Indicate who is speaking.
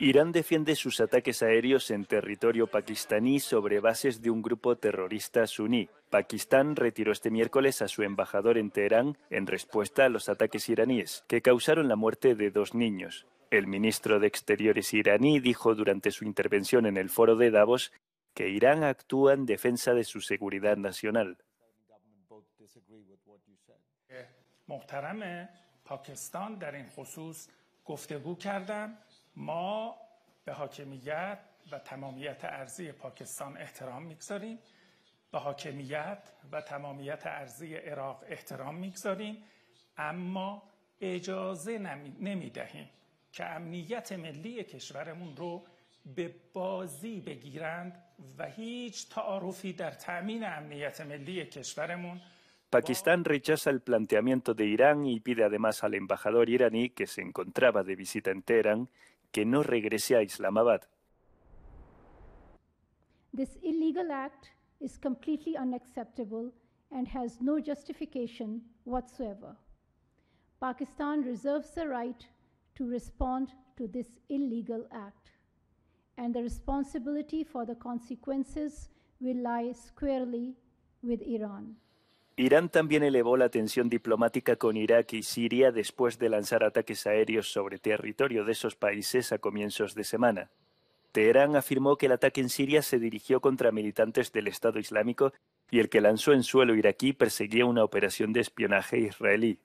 Speaker 1: Irán defiende sus ataques aéreos en territorio pakistaní sobre bases de un grupo terrorista suní. Pakistán retiró este miércoles a su embajador en Teherán en respuesta a los ataques iraníes, que causaron la muerte de dos niños. El ministro de Exteriores iraní dijo durante su intervención en el foro de Davos que Irán actúa en defensa de su seguridad nacional.
Speaker 2: Eh, ما به حاکمیت و تمامیت ارزی پاکستان احترام میگذاریم به حاکمیت و تمامیت ارزی عراق احترام میگذاریم اما اجازه نمیدهیم که امنیت ملی کشورمون رو به بازی بگیرند و هیچ تعارفی در تامین امنیت ملی کشورمون
Speaker 1: پاکستان rechaza el planteamiento de Irán y pide además al embajador iraní, que se encontraba de visita en Teherán, que no regrese a Islamabad.
Speaker 3: This illegal act is completely unacceptable and has no justification whatsoever. Pakistan reserves the right to respond to this illegal act, and the responsibility for the consequences will lie squarely with Iran.
Speaker 1: Irán también elevó la tensión diplomática con Irak y Siria después de lanzar ataques aéreos sobre territorio de esos países a comienzos de semana. Teherán afirmó que el ataque en Siria se dirigió contra militantes del Estado Islámico y el que lanzó en suelo iraquí perseguía una operación de espionaje israelí.